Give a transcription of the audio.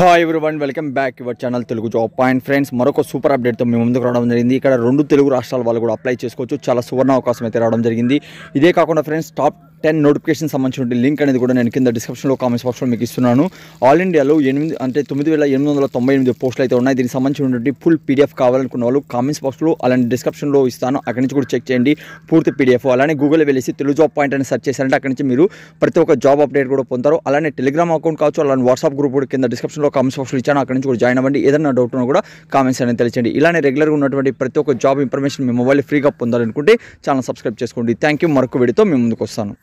hi one welcome back your channel Telugu job point friends మరొక super అప్డేట్తో మేము ముందుకు రావడం జరిగింది ఇక్కడ రెండు తెలుగు రాష్ట్రాల వాళ్ళు కూడా అప్లై చేసుకోవచ్చు చాలా సువర్ణ అవకాశం అయితే రావడం జరిగింది ఇదే కాకుండా ఫ్రెండ్స్ టాప్ టెన్ నోటిఫికేషన్ సంబంధించిన లింక్ అనేది కూడా నేను కింద డిస్క్రిప్షన్లో కామెంట్స్ బాక్స్లో మీకు ఇస్తున్నాను ఆల్ ఇండియాలో ఎనిమిది అంటే తొమ్మిది వేల ఎనిమిది వందల తొంభై ఎనిమిది పోస్టులు అయితే ఉన్నాయి దీనికి సంబంధించినటువంటి ఫుల్ పీడిఎఫ్ కావాలనుకున్న వాళ్ళు కామెంట్స్ బాక్స్లో అలాంటి డిస్క్రిప్షన్లో ఇస్తాను అక్కడి నుంచి కూడా చెక్ చేయండి పూర్తి పీడిఎఫ్ అలానే గూగుల్ వెళ్ళేసి తెలుగు జాబ్ పాయింట్ అని సెర్చ్ చేశారంటే అక్కడి నుంచి మీరు ప్రతి ఒక్క జాబ్ అప్డేట్ కూడా పొందారు అలానే టెలిగ్రామ్ అకౌంట్ కావచ్చు అలానే వాట్సాప్ గ్రూప్ కూడా కింద డిస్క్రిప్షన్లో కామెంట్స్ బాక్స్లో ఇచ్చాను అక్కడి నుంచి కూడా జాయిన్ అవ్వండి ఏదైనా డౌట్ ఉన్నా కూడా కామెంట్స్ అనేది తెలియండి ఇలానే రెగ్యులర్గా ఉన్నటువంటి ప్రతి ఒక్క జాబ్ ఇన్ఫర్మేషన్ మీ మొబైల్ ఫ్రీగా పొందాలనుకుంటే ఛానల్ సబ్స్క్రైబ్ చేసుకోండి థ్యాంక్ యూ మరొక వీడితో మేము ముందుకు వస్తాను